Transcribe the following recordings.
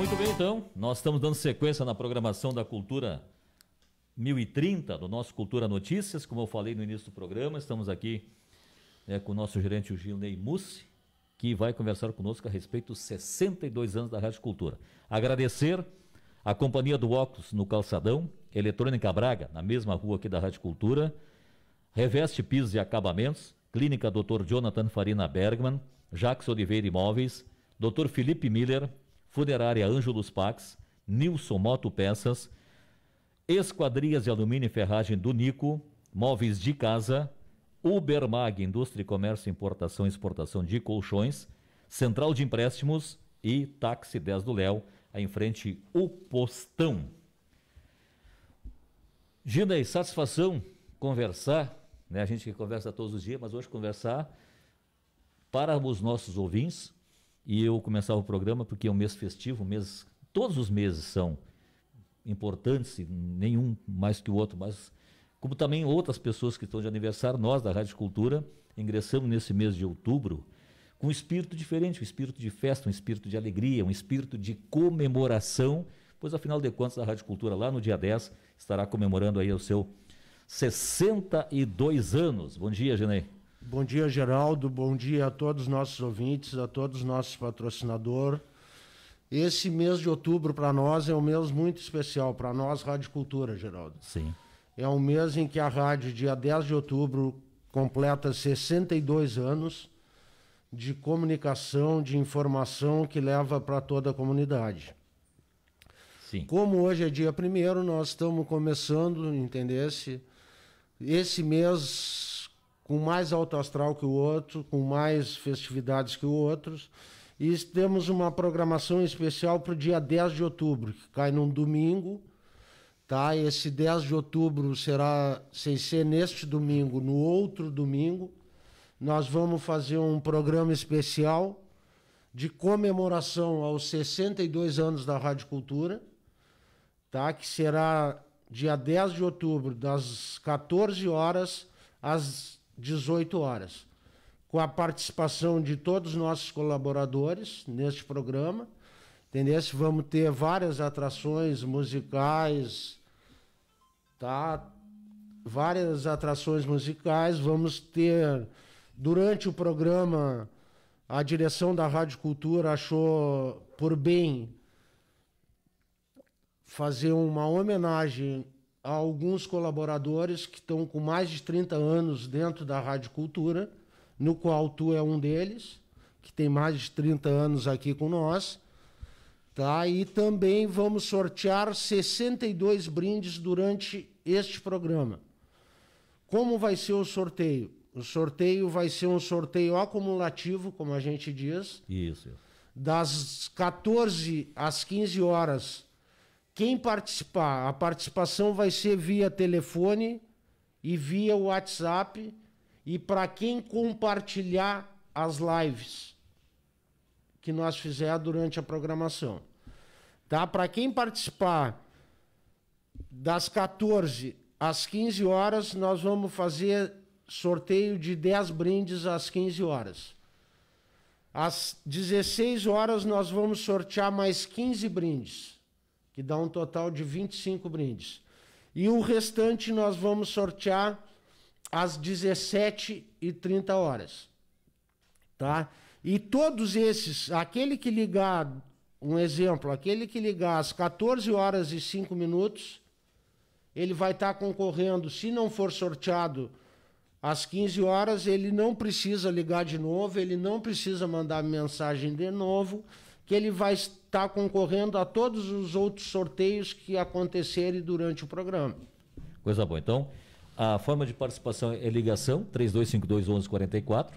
muito bem então. Nós estamos dando sequência na programação da Cultura 1030, do nosso Cultura Notícias. Como eu falei no início do programa, estamos aqui né, com o nosso gerente, o Ney Mussi, que vai conversar conosco a respeito dos 62 anos da Rádio Cultura. Agradecer a Companhia do Óculos no Calçadão, Eletrônica Braga, na mesma rua aqui da Rádio Cultura, Reveste Pisos e Acabamentos, Clínica Dr. Jonathan Farina Bergman, Jax Oliveira Imóveis, Dr. Felipe Miller, Funerária Ângelos Pax, Nilson Moto Peças, Esquadrias de Alumínio e Ferragem do Nico, Móveis de Casa, Ubermag, Indústria e Comércio, Importação e Exportação de Colchões, Central de Empréstimos e Táxi 10 do Léo, em frente o Postão. Gina, é satisfação conversar, né? a gente que conversa todos os dias, mas hoje conversar para os nossos ouvintes, e eu começava o programa porque é um mês festivo, um mês, todos os meses são importantes, nenhum mais que o outro, mas como também outras pessoas que estão de aniversário, nós da Rádio Cultura ingressamos nesse mês de outubro com um espírito diferente, um espírito de festa, um espírito de alegria, um espírito de comemoração, pois afinal de contas a Rádio Cultura lá no dia 10 estará comemorando aí o seu 62 anos. Bom dia, Genei. Bom dia, Geraldo. Bom dia a todos os nossos ouvintes, a todos os nossos patrocinadores. Esse mês de outubro para nós é um mês muito especial, para nós, Rádio Cultura, Geraldo. Sim. É um mês em que a rádio, dia 10 de outubro, completa 62 anos de comunicação, de informação que leva para toda a comunidade. Sim. Como hoje é dia primeiro, nós estamos começando, entendesse? Esse mês com mais alto astral que o outro, com mais festividades que o outro. E temos uma programação especial para o dia 10 de outubro, que cai num domingo. Tá? Esse 10 de outubro será, sem ser neste domingo, no outro domingo, nós vamos fazer um programa especial de comemoração aos 62 anos da Rádio Cultura, tá? que será dia 10 de outubro, das 14 horas às 18 horas, com a participação de todos os nossos colaboradores neste programa. Entendeu? Vamos ter várias atrações musicais, tá? Várias atrações musicais. Vamos ter, durante o programa, a direção da Rádio Cultura achou por bem fazer uma homenagem a alguns colaboradores que estão com mais de 30 anos dentro da Rádio Cultura, no qual tu é um deles, que tem mais de 30 anos aqui com nós. Tá? E também vamos sortear 62 brindes durante este programa. Como vai ser o sorteio? O sorteio vai ser um sorteio acumulativo, como a gente diz. Isso. Das 14 às 15 horas quem participar, a participação vai ser via telefone e via WhatsApp e para quem compartilhar as lives que nós fizer durante a programação. Tá? Para quem participar das 14 às 15 horas, nós vamos fazer sorteio de 10 brindes às 15 horas. Às 16 horas nós vamos sortear mais 15 brindes que dá um total de 25 brindes. E o restante nós vamos sortear às 17h30 horas. Tá? E todos esses, aquele que ligar, um exemplo, aquele que ligar às 14 horas e 5 minutos, ele vai estar tá concorrendo, se não for sorteado às 15 horas, ele não precisa ligar de novo, ele não precisa mandar mensagem de novo que ele vai estar concorrendo a todos os outros sorteios que acontecerem durante o programa. Coisa boa. Então, a forma de participação é ligação, 3252-1144.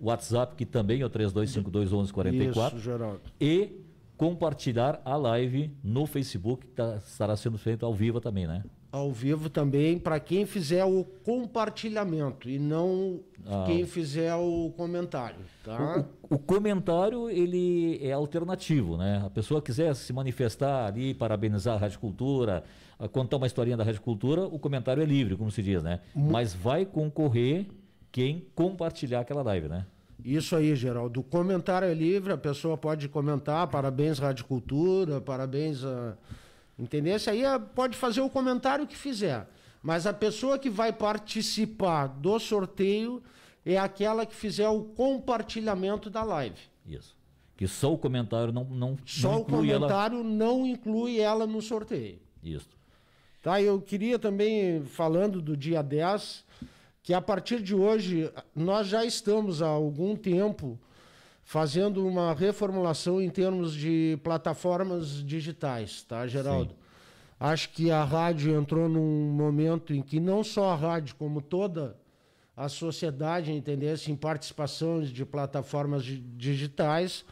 WhatsApp, que também é o 3252-1144. Isso, Geraldo. E compartilhar a live no Facebook, que tá, estará sendo feito ao vivo também, né? Ao vivo também, para quem fizer o compartilhamento e não ah. quem fizer o comentário, tá? O, o, comentário, ele é alternativo, né? A pessoa quiser se manifestar ali, parabenizar a Rádio Cultura, contar uma historinha da Rádio Cultura, o comentário é livre, como se diz, né? Mas vai concorrer quem compartilhar aquela live, né? Isso aí, Geraldo. O comentário é livre, a pessoa pode comentar. Parabéns, Rádio Cultura, parabéns. A... Ah, entendeu? Isso aí ah, pode fazer o comentário que fizer. Mas a pessoa que vai participar do sorteio é aquela que fizer o compartilhamento da live. Isso. Que só o comentário não, não Só não o comentário ela... não inclui ela no sorteio. Isso. Tá, eu queria também, falando do dia 10, que a partir de hoje nós já estamos há algum tempo fazendo uma reformulação em termos de plataformas digitais, tá, Geraldo? Sim. Acho que a rádio entrou num momento em que não só a rádio, como toda a sociedade entendesse em participações de plataformas digitais.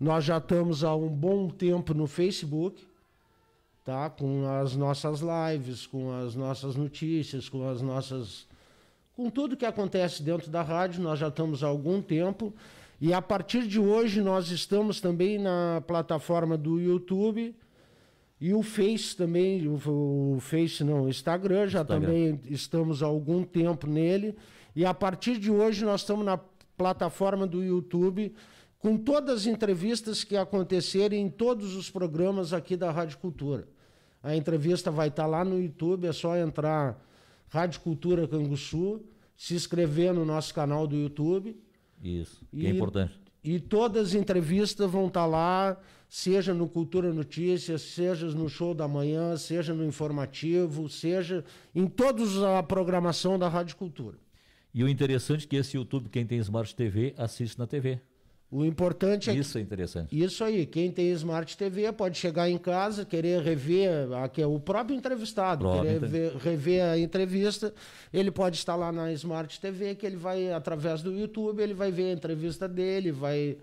Nós já estamos há um bom tempo no Facebook, tá? Com as nossas lives, com as nossas notícias, com as nossas com tudo que acontece dentro da rádio, nós já estamos há algum tempo. E a partir de hoje nós estamos também na plataforma do YouTube e o Face também, o, o Face não, o Instagram, já Instagram. também estamos há algum tempo nele. E a partir de hoje nós estamos na plataforma do YouTube com todas as entrevistas que acontecerem em todos os programas aqui da Rádio Cultura. A entrevista vai estar lá no YouTube, é só entrar Rádio Cultura Canguçu, se inscrever no nosso canal do YouTube. Isso, é e, é importante. E todas as entrevistas vão estar tá lá, seja no Cultura Notícias, seja no Show da Manhã, seja no Informativo, seja em toda a programação da Rádio Cultura. E o interessante é que esse YouTube, quem tem Smart TV, assiste na TV. O importante é isso que, é interessante. Isso aí, quem tem Smart TV pode chegar em casa, querer rever aqui, é o próprio entrevistado, querer ver, rever a entrevista, ele pode estar lá na Smart TV que ele vai através do YouTube, ele vai ver a entrevista dele, vai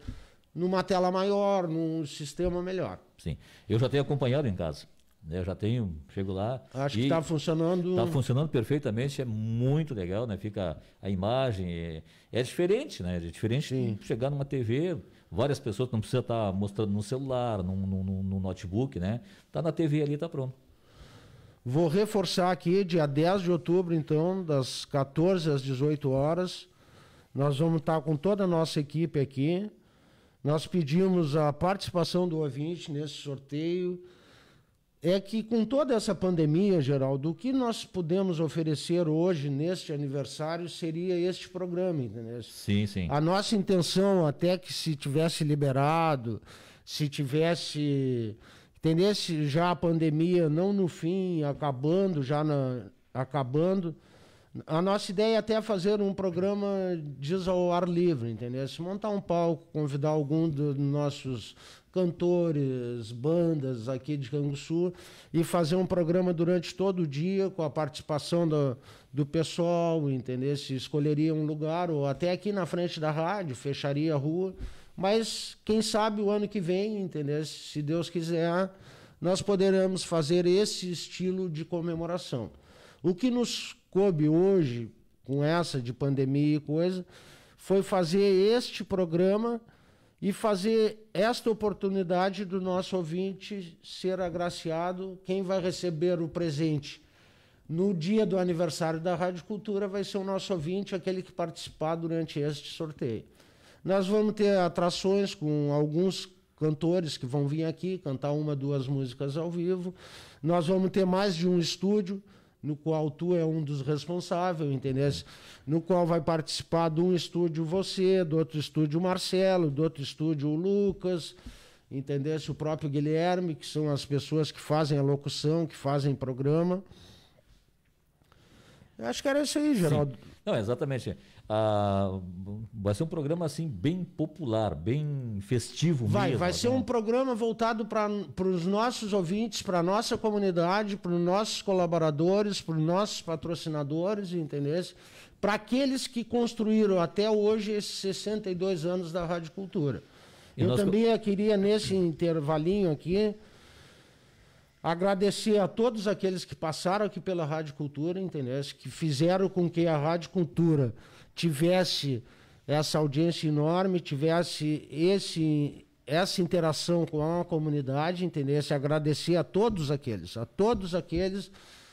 numa tela maior, num sistema melhor. Sim. Eu já tenho acompanhado em casa. Né? Eu já tenho, chego lá. Acho que está funcionando. Está funcionando perfeitamente, é muito legal, né? Fica a imagem. É, é diferente, né? É diferente Sim. de chegar numa TV, várias pessoas não precisa estar tá mostrando no celular, no, no, no notebook, né? Está na TV ali, está pronto. Vou reforçar aqui, dia 10 de outubro, então, das 14 às 18 horas, nós vamos estar tá com toda a nossa equipe aqui. Nós pedimos a participação do ouvinte nesse sorteio é que com toda essa pandemia, Geraldo, o que nós podemos oferecer hoje, neste aniversário, seria este programa, entendeu? Sim, sim. A nossa intenção, até que se tivesse liberado, se tivesse, entendesse já a pandemia, não no fim, acabando, já na, acabando, a nossa ideia é até fazer um programa, diz ao ar livre, entendeu? Se montar um palco, convidar algum dos nossos cantores, bandas aqui de Canguçu e fazer um programa durante todo o dia com a participação do, do pessoal, entendeu? Se escolheria um lugar ou até aqui na frente da rádio, fecharia a rua. Mas quem sabe o ano que vem, entendeu? Se Deus quiser, nós poderemos fazer esse estilo de comemoração. O que nos coube hoje, com essa de pandemia e coisa, foi fazer este programa e fazer esta oportunidade do nosso ouvinte ser agraciado. Quem vai receber o presente no dia do aniversário da Rádio Cultura vai ser o nosso ouvinte, aquele que participar durante este sorteio. Nós vamos ter atrações com alguns cantores que vão vir aqui cantar uma, duas músicas ao vivo. Nós vamos ter mais de um estúdio no qual tu é um dos responsáveis, entendeu? No qual vai participar de um estúdio você, do outro estúdio o Marcelo, do outro estúdio o Lucas, entendeu? O próprio Guilherme, que são as pessoas que fazem a locução, que fazem programa. Eu acho que era isso aí, Geraldo. Sim. Não, exatamente. Ah, vai ser um programa assim bem popular, bem festivo vai, mesmo. Vai ser né? um programa voltado para os nossos ouvintes, para nossa comunidade, para os nossos colaboradores, para os nossos patrocinadores, entendeu? Para aqueles que construíram até hoje esses 62 anos da Rádio Cultura. E Eu nós... também queria, nesse intervalinho aqui, Agradecer a todos aqueles que passaram aqui pela Rádio Cultura, entendeu? Que fizeram com que a Rádio Cultura tivesse essa audiência enorme, tivesse esse, essa interação com a comunidade, entendeu? Se agradecer a todos aqueles, a todos aqueles,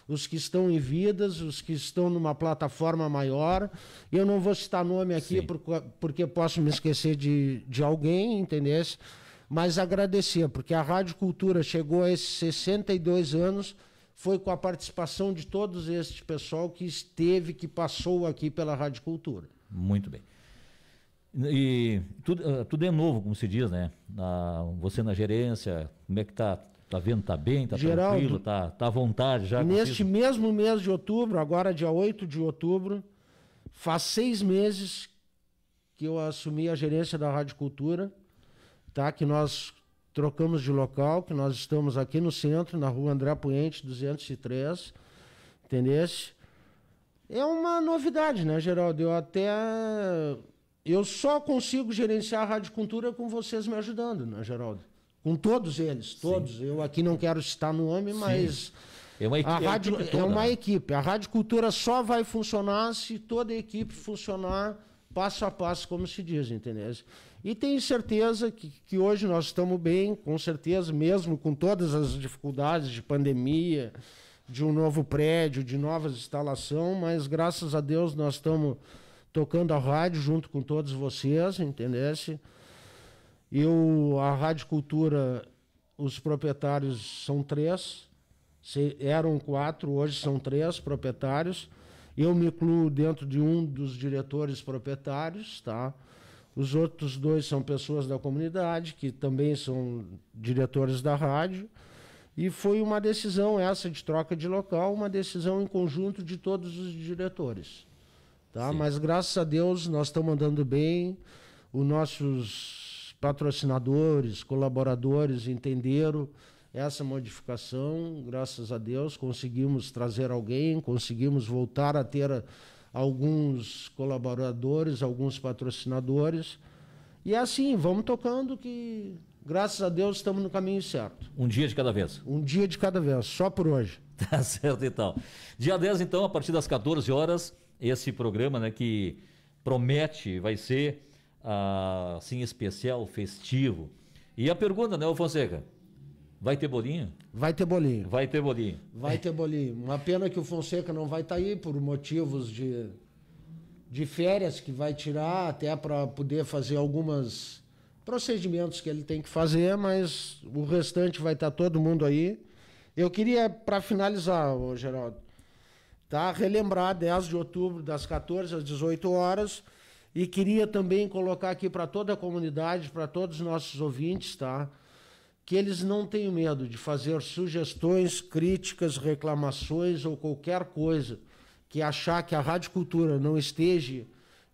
os que estão em vidas, os que estão numa plataforma maior. Eu não vou citar nome aqui por, porque posso me esquecer de, de alguém, entendeu? Mas agradecer, porque a Rádio Cultura chegou a esses 62 anos foi com a participação de todos este pessoal que esteve, que passou aqui pela Rádio Cultura. Muito bem. E tudo, ah, tudo é novo, como se diz, né? você na gerência, como é que tá? Tá vendo? Tá bem? Tá Geraldo, tranquilo? Tá, tá à vontade já? Neste mesmo mês de outubro, agora dia 8 de outubro, faz seis meses que eu assumi a gerência da Rádio Cultura, tá? Que nós trocamos de local, que nós estamos aqui no centro, na rua André Puente, 203, entendesse? É uma novidade, né, Geraldo? Eu até. Eu só consigo gerenciar a radicultura com vocês me ajudando, né, Geraldo? Com todos eles, todos. Sim. Eu aqui não quero citar nome, mas. É uma, equipe, a rádio, é, uma é uma né? equipe. A radicultura só vai funcionar se toda a equipe funcionar passo a passo, como se diz, entendeu? E tenho certeza que, que hoje nós estamos bem, com certeza, mesmo com todas as dificuldades de pandemia, de um novo prédio, de novas instalação, mas graças a Deus nós estamos tocando a rádio junto com todos vocês, entendeu? Eu, a Rádio Cultura, os proprietários são três, eram quatro, hoje são três proprietários. Eu me incluo dentro de um dos diretores proprietários, tá? Os outros dois são pessoas da comunidade, que também são diretores da rádio. E foi uma decisão essa de troca de local, uma decisão em conjunto de todos os diretores. Tá? Mas graças a Deus nós estamos andando bem, os nossos patrocinadores, colaboradores entenderam essa modificação, graças a Deus, conseguimos trazer alguém, conseguimos voltar a ter alguns colaboradores, alguns patrocinadores. E é assim, vamos tocando que, graças a Deus, estamos no caminho certo. Um dia de cada vez. Um dia de cada vez, só por hoje. Tá certo, então. Dia 10, então, a partir das 14 horas, esse programa né, que promete, vai ser ah, assim, especial, festivo. E a pergunta, né, Fonseca? Vai ter bolinho? Vai ter bolinho. Vai ter bolinho. Vai ter bolinho. Uma pena que o Fonseca não vai estar tá aí por motivos de, de férias que vai tirar, até para poder fazer alguns procedimentos que ele tem que fazer, mas o restante vai estar tá todo mundo aí. Eu queria, para finalizar, Geraldo, tá? relembrar 10 de outubro, das 14 às 18 horas, e queria também colocar aqui para toda a comunidade, para todos os nossos ouvintes, tá? que eles não tenham medo de fazer sugestões, críticas, reclamações ou qualquer coisa que achar que a radicultura não esteja,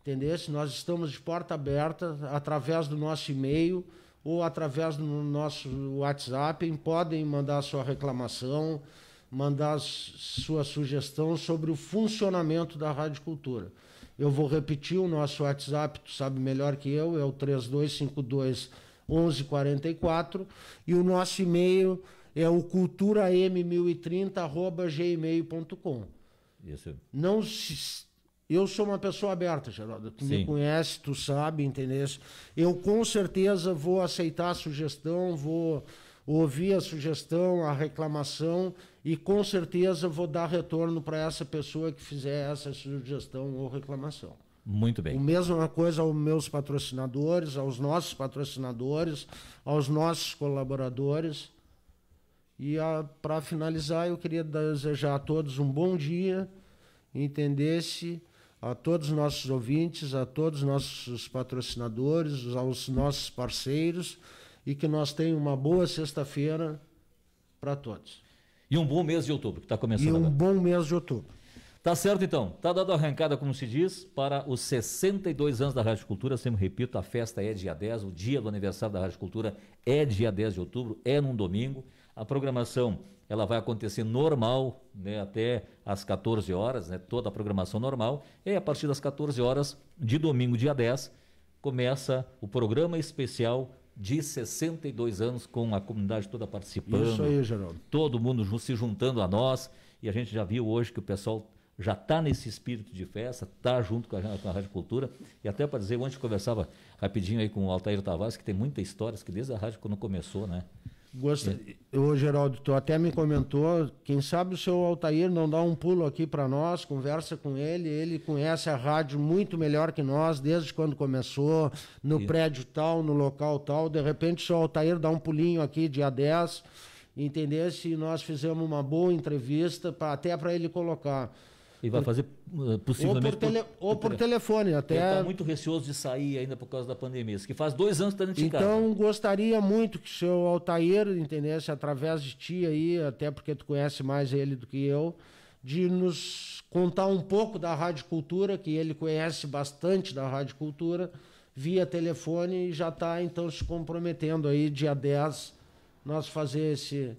entendeu? Nós estamos de porta aberta através do nosso e-mail ou através do nosso WhatsApp, podem mandar sua reclamação, mandar sua sugestão sobre o funcionamento da radicultura. Eu vou repetir o nosso WhatsApp, tu sabe melhor que eu, é o 3252 1144 e o nosso e-mail é o culturam1030@gmail.com. gmail.com. Não se, eu sou uma pessoa aberta, Geraldo. Tu Sim. me conhece, tu sabe, entendeu? Eu com certeza vou aceitar a sugestão, vou ouvir a sugestão, a reclamação e com certeza vou dar retorno para essa pessoa que fizer essa sugestão ou reclamação. Muito bem. O mesma é coisa aos meus patrocinadores, aos nossos patrocinadores, aos nossos colaboradores. E ah, para finalizar, eu queria desejar a todos um bom dia, entender-se a todos os nossos ouvintes, a todos os nossos patrocinadores, aos nossos parceiros e que nós tenhamos uma boa sexta-feira para todos. E um bom mês de outubro que está começando. E um agora. bom mês de outubro. Tá certo então, tá dado a arrancada, como se diz, para os 62 anos da Rádio Cultura. Sempre repito, a festa é dia 10, o dia do aniversário da Rádio Cultura é dia 10 de outubro, é num domingo. A programação ela vai acontecer normal, né, até às 14 horas, né, toda a programação normal. E a partir das 14 horas de domingo, dia 10, começa o programa especial de 62 anos, com a comunidade toda participando. Isso aí, Geraldo. Todo mundo se juntando a nós. E a gente já viu hoje que o pessoal já está nesse espírito de festa, está junto com a, com a Rádio Cultura. E até para dizer, ontem eu conversava rapidinho aí com o Altair Tavares, que tem muitas histórias, que desde a rádio quando começou, né? Gosta... É. Ô, Geraldo, tu até me comentou, quem sabe o seu Altair não dá um pulo aqui para nós, conversa com ele, ele conhece a rádio muito melhor que nós, desde quando começou, no prédio tal, no local tal, de repente o seu Altair dá um pulinho aqui dia 10, entender se nós fizemos uma boa entrevista, pra, até para ele colocar e vai fazer eh, possivelmente. Ou por, tele, ou por telefone, até. Ele está muito receoso de sair ainda por causa da pandemia. Isso que faz dois anos que está dentro Então, gostaria muito que o seu Altair, entendesse, através de ti aí, até porque tu conhece mais ele do que eu, de nos contar um pouco da Rádio Cultura, que ele conhece bastante da Rádio Cultura, via telefone e já está, então, se comprometendo aí, dia 10, nós fazer esse.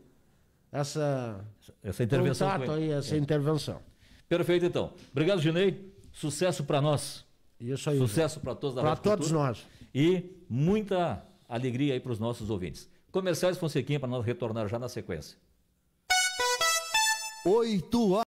Essa, essa intervenção. Contato aí, essa é. intervenção. Perfeito, então. Obrigado, Ginei. Sucesso para nós. Isso aí. Sucesso para todos da Para todos nós. E muita alegria aí para os nossos ouvintes. Comerciais Fonsequinha para nós retornar já na sequência. 8 horas.